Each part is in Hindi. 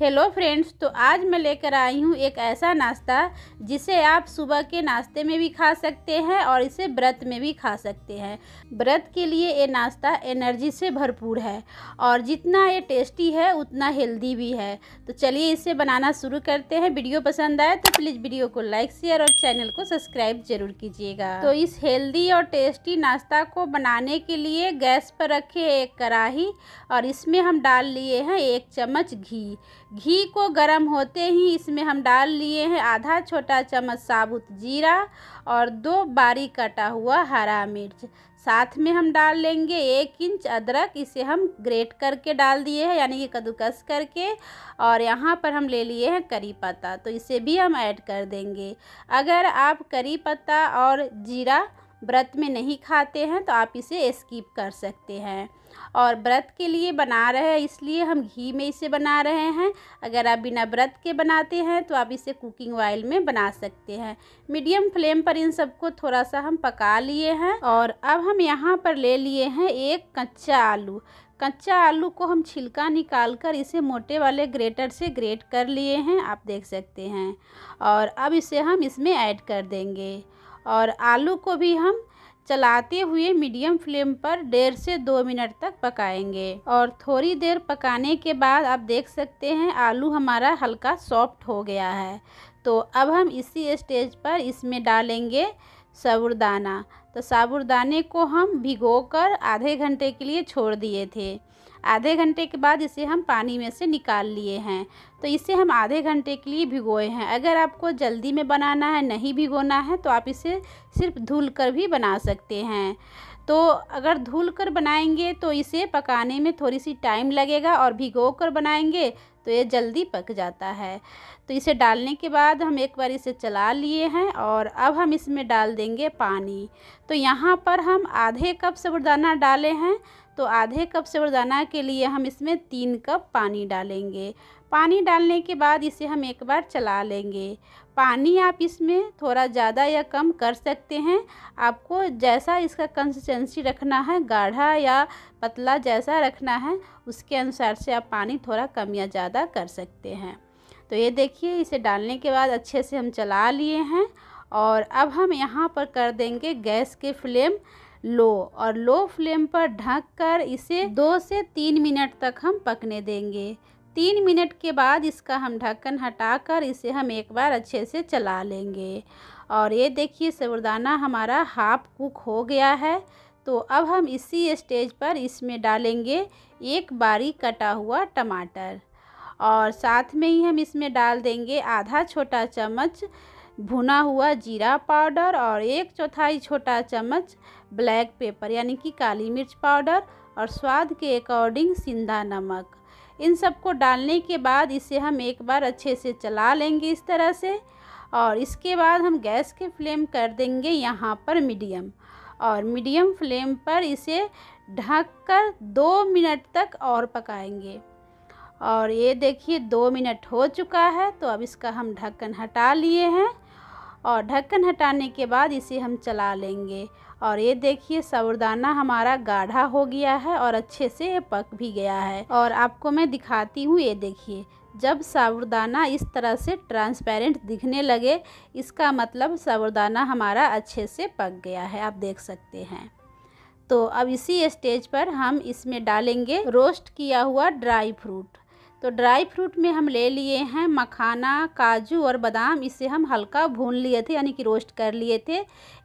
हेलो फ्रेंड्स तो आज मैं लेकर आई हूँ एक ऐसा नाश्ता जिसे आप सुबह के नाश्ते में भी खा सकते हैं और इसे व्रत में भी खा सकते हैं व्रत के लिए ये नाश्ता एनर्जी से भरपूर है और जितना ये टेस्टी है उतना हेल्दी भी है तो चलिए इसे बनाना शुरू करते हैं वीडियो पसंद आए तो प्लीज़ वीडियो को लाइक शेयर और चैनल को सब्सक्राइब जरूर कीजिएगा तो इस हेल्दी और टेस्टी नाश्ता को बनाने के लिए गैस पर रखे एक कढ़ाही और इसमें हम डाल लिए हैं एक चम्मच घी घी को गर्म होते ही इसमें हम डाल लिए हैं आधा छोटा चम्मच साबुत जीरा और दो बारीक कटा हुआ हरा मिर्च साथ में हम डाल लेंगे एक इंच अदरक इसे हम ग्रेट करके डाल दिए हैं यानी कि कद्दूकस करके और यहाँ पर हम ले लिए हैं करी पत्ता तो इसे भी हम ऐड कर देंगे अगर आप करी पत्ता और जीरा व्रत में नहीं खाते हैं तो आप इसे स्किप कर सकते हैं और व्रत के लिए बना रहे हैं इसलिए हम घी में इसे बना रहे हैं अगर आप बिना व्रत के बनाते हैं तो आप इसे कुकिंग ऑयल में बना सकते हैं मीडियम फ्लेम पर इन सबको थोड़ा सा हम पका लिए हैं और अब हम यहाँ पर ले लिए हैं एक कच्चा आलू कच्चा आलू को हम छिलका निकाल कर इसे मोटे वाले ग्रेटर से ग्रेट कर लिए हैं आप देख सकते हैं और अब इसे हम इसमें ऐड कर देंगे और आलू को भी हम चलाते हुए मीडियम फ्लेम पर डेढ़ से दो मिनट तक पकाएंगे और थोड़ी देर पकाने के बाद आप देख सकते हैं आलू हमारा हल्का सॉफ्ट हो गया है तो अब हम इसी स्टेज पर इसमें डालेंगे साबुदाना तो साबुदाने को हम भिगोकर आधे घंटे के लिए छोड़ दिए थे आधे घंटे के बाद इसे हम पानी में से निकाल लिए हैं तो इसे हम आधे घंटे के लिए भिगोए हैं अगर आपको जल्दी में बनाना है नहीं भिगोना है तो आप इसे सिर्फ धुल कर भी बना सकते हैं तो अगर धुल कर बनाएंगे तो इसे पकाने में थोड़ी सी टाइम लगेगा और भिगो कर बनाएंगे तो ये जल्दी पक जाता है तो इसे डालने के बाद हम एक बार इसे चला लिए हैं और अब हम इसमें डाल देंगे पानी तो यहाँ पर हम आधे कप साबुदाना डाले हैं तो आधे कप साबुदाना के लिए हम इसमें तीन कप पानी डालेंगे पानी डालने के बाद इसे हम एक बार चला लेंगे पानी आप इसमें थोड़ा ज़्यादा या कम कर सकते हैं आपको जैसा इसका कंसिस्टेंसी रखना है गाढ़ा या पतला जैसा रखना है उसके अनुसार से आप पानी थोड़ा कम या ज़्यादा ज़्यादा कर सकते हैं तो ये देखिए इसे डालने के बाद अच्छे से हम चला लिए हैं और अब हम यहाँ पर कर देंगे गैस के फ्लेम लो और लो फ्लेम पर ढक कर इसे दो से तीन मिनट तक हम पकने देंगे तीन मिनट के बाद इसका हम ढक्कन हटाकर इसे हम एक बार अच्छे से चला लेंगे और ये देखिए सबरदाना हमारा हाफ कुक हो गया है तो अब हम इसी स्टेज पर इसमें डालेंगे एक बारी कटा हुआ टमाटर और साथ में ही हम इसमें डाल देंगे आधा छोटा चम्मच भुना हुआ जीरा पाउडर और एक चौथाई छोटा चम्मच ब्लैक पेपर यानी कि काली मिर्च पाउडर और स्वाद के अकॉर्डिंग सिंधा नमक इन सबको डालने के बाद इसे हम एक बार अच्छे से चला लेंगे इस तरह से और इसके बाद हम गैस के फ्लेम कर देंगे यहाँ पर मीडियम और मीडियम फ्लेम पर इसे ढककर दो मिनट तक और पकाएंगे और ये देखिए दो मिनट हो चुका है तो अब इसका हम ढक्कन हटा लिए हैं और ढक्कन हटाने के बाद इसे हम चला लेंगे और ये देखिए साबरदाना हमारा गाढ़ा हो गया है और अच्छे से पक भी गया है और आपको मैं दिखाती हूँ ये देखिए जब साबरदाना इस तरह से ट्रांसपेरेंट दिखने लगे इसका मतलब साबरदाना हमारा अच्छे से पक गया है आप देख सकते हैं तो अब इसी स्टेज पर हम इसमें डालेंगे रोस्ट किया हुआ ड्राई फ्रूट तो ड्राई फ्रूट में हम ले लिए हैं मखाना काजू और बादाम इसे हम हल्का भून लिए थे यानी कि रोस्ट कर लिए थे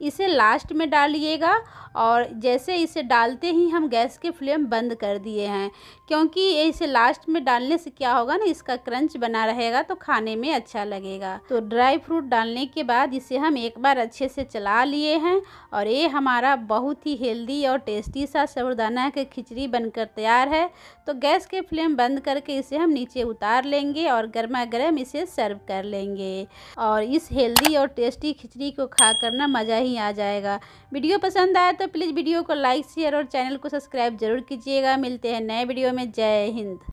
इसे लास्ट में डालिएगा और जैसे इसे डालते ही हम गैस के फ्लेम बंद कर दिए हैं क्योंकि इसे लास्ट में डालने से क्या होगा ना इसका क्रंच बना रहेगा तो खाने में अच्छा लगेगा तो ड्राई फ्रूट डालने के बाद इसे हम एक बार अच्छे से चला लिए हैं और ये हमारा बहुत ही हेल्दी और टेस्टी सा साबुदाना की खिचड़ी बनकर तैयार है तो गैस के फ्लेम बंद करके इसे हम नीचे उतार लेंगे और गर्मा गर्म इसे सर्व कर लेंगे और इस हेल्दी और टेस्टी खिचड़ी को खा करना मज़ा ही आ जाएगा वीडियो पसंद आया तो तो प्लीज़ वीडियो को लाइक शेयर और चैनल को सब्सक्राइब जरूर कीजिएगा मिलते हैं नए वीडियो में जय हिंद